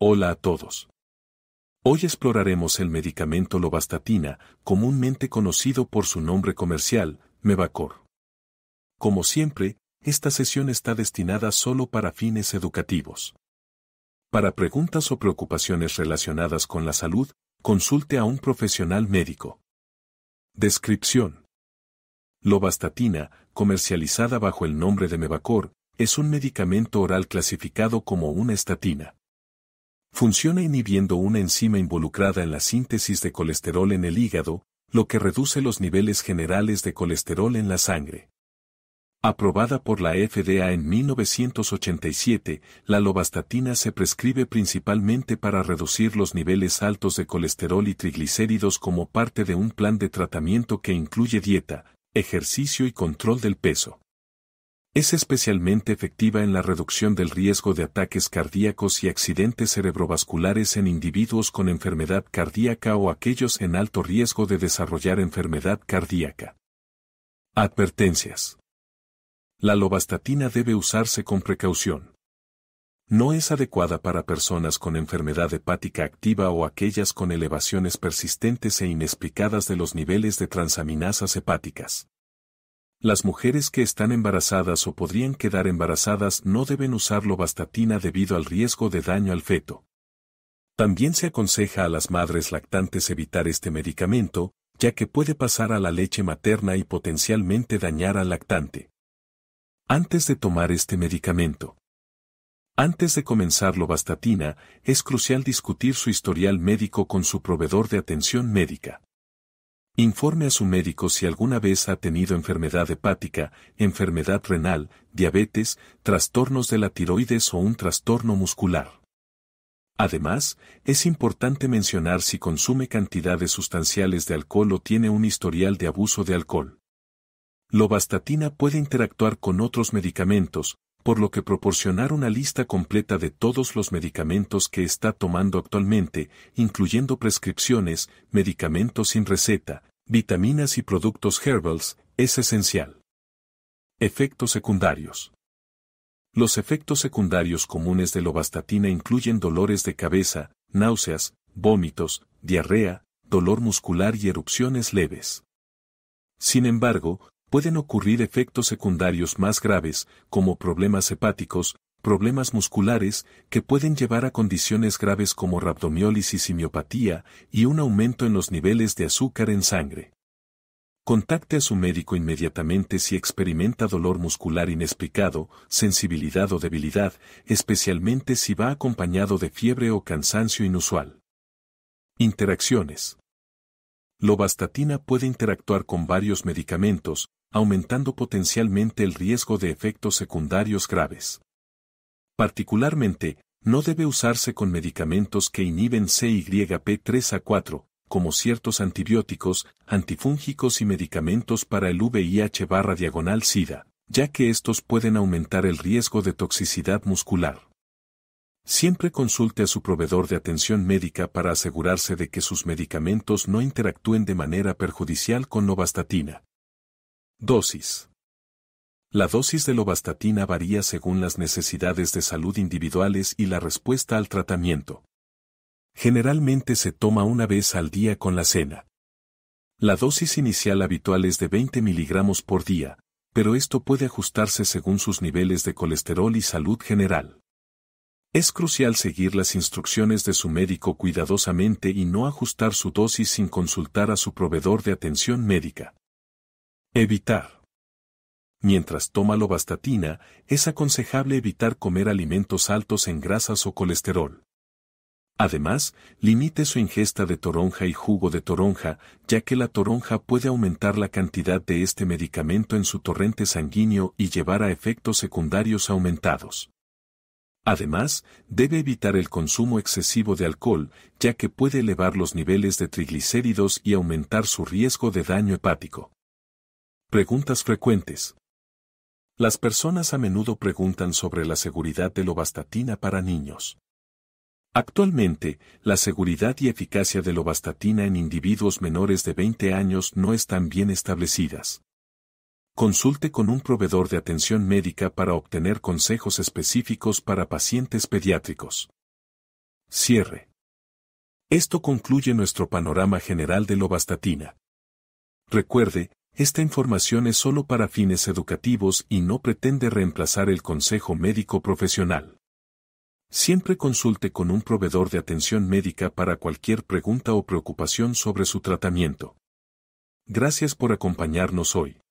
Hola a todos. Hoy exploraremos el medicamento lovastatina, comúnmente conocido por su nombre comercial, Mevacor. Como siempre, esta sesión está destinada solo para fines educativos. Para preguntas o preocupaciones relacionadas con la salud, consulte a un profesional médico. Descripción. Lovastatina, comercializada bajo el nombre de Mevacor, es un medicamento oral clasificado como una estatina funciona inhibiendo una enzima involucrada en la síntesis de colesterol en el hígado, lo que reduce los niveles generales de colesterol en la sangre. Aprobada por la FDA en 1987, la lobastatina se prescribe principalmente para reducir los niveles altos de colesterol y triglicéridos como parte de un plan de tratamiento que incluye dieta, ejercicio y control del peso. Es especialmente efectiva en la reducción del riesgo de ataques cardíacos y accidentes cerebrovasculares en individuos con enfermedad cardíaca o aquellos en alto riesgo de desarrollar enfermedad cardíaca. Advertencias. La lobastatina debe usarse con precaución. No es adecuada para personas con enfermedad hepática activa o aquellas con elevaciones persistentes e inexplicadas de los niveles de transaminasas hepáticas. Las mujeres que están embarazadas o podrían quedar embarazadas no deben usar lovastatina debido al riesgo de daño al feto. También se aconseja a las madres lactantes evitar este medicamento, ya que puede pasar a la leche materna y potencialmente dañar al lactante. Antes de tomar este medicamento. Antes de comenzar lobastatina, es crucial discutir su historial médico con su proveedor de atención médica. Informe a su médico si alguna vez ha tenido enfermedad hepática, enfermedad renal, diabetes, trastornos de la tiroides o un trastorno muscular. Además, es importante mencionar si consume cantidades sustanciales de alcohol o tiene un historial de abuso de alcohol. Lobastatina puede interactuar con otros medicamentos, por lo que proporcionar una lista completa de todos los medicamentos que está tomando actualmente, incluyendo prescripciones, medicamentos sin receta, vitaminas y productos herbals, es esencial. Efectos secundarios. Los efectos secundarios comunes de lovastatina incluyen dolores de cabeza, náuseas, vómitos, diarrea, dolor muscular y erupciones leves. Sin embargo, pueden ocurrir efectos secundarios más graves, como problemas hepáticos, problemas musculares, que pueden llevar a condiciones graves como rabdomiólisis y miopatía, y un aumento en los niveles de azúcar en sangre. Contacte a su médico inmediatamente si experimenta dolor muscular inexplicado, sensibilidad o debilidad, especialmente si va acompañado de fiebre o cansancio inusual. Interacciones. Lovastatina puede interactuar con varios medicamentos, aumentando potencialmente el riesgo de efectos secundarios graves. Particularmente, no debe usarse con medicamentos que inhiben CYP3 a 4, como ciertos antibióticos, antifúngicos y medicamentos para el VIH barra diagonal SIDA, ya que estos pueden aumentar el riesgo de toxicidad muscular. Siempre consulte a su proveedor de atención médica para asegurarse de que sus medicamentos no interactúen de manera perjudicial con lovastatina. Dosis. La dosis de lovastatina varía según las necesidades de salud individuales y la respuesta al tratamiento. Generalmente se toma una vez al día con la cena. La dosis inicial habitual es de 20 miligramos por día, pero esto puede ajustarse según sus niveles de colesterol y salud general. Es crucial seguir las instrucciones de su médico cuidadosamente y no ajustar su dosis sin consultar a su proveedor de atención médica. Evitar. Mientras toma lobastatina, es aconsejable evitar comer alimentos altos en grasas o colesterol. Además, limite su ingesta de toronja y jugo de toronja, ya que la toronja puede aumentar la cantidad de este medicamento en su torrente sanguíneo y llevar a efectos secundarios aumentados. Además, debe evitar el consumo excesivo de alcohol, ya que puede elevar los niveles de triglicéridos y aumentar su riesgo de daño hepático. Preguntas frecuentes. Las personas a menudo preguntan sobre la seguridad de lobastatina para niños. Actualmente, la seguridad y eficacia de lobastatina en individuos menores de 20 años no están bien establecidas. Consulte con un proveedor de atención médica para obtener consejos específicos para pacientes pediátricos. Cierre. Esto concluye nuestro panorama general de lobastatina. Recuerde, esta información es solo para fines educativos y no pretende reemplazar el consejo médico profesional. Siempre consulte con un proveedor de atención médica para cualquier pregunta o preocupación sobre su tratamiento. Gracias por acompañarnos hoy.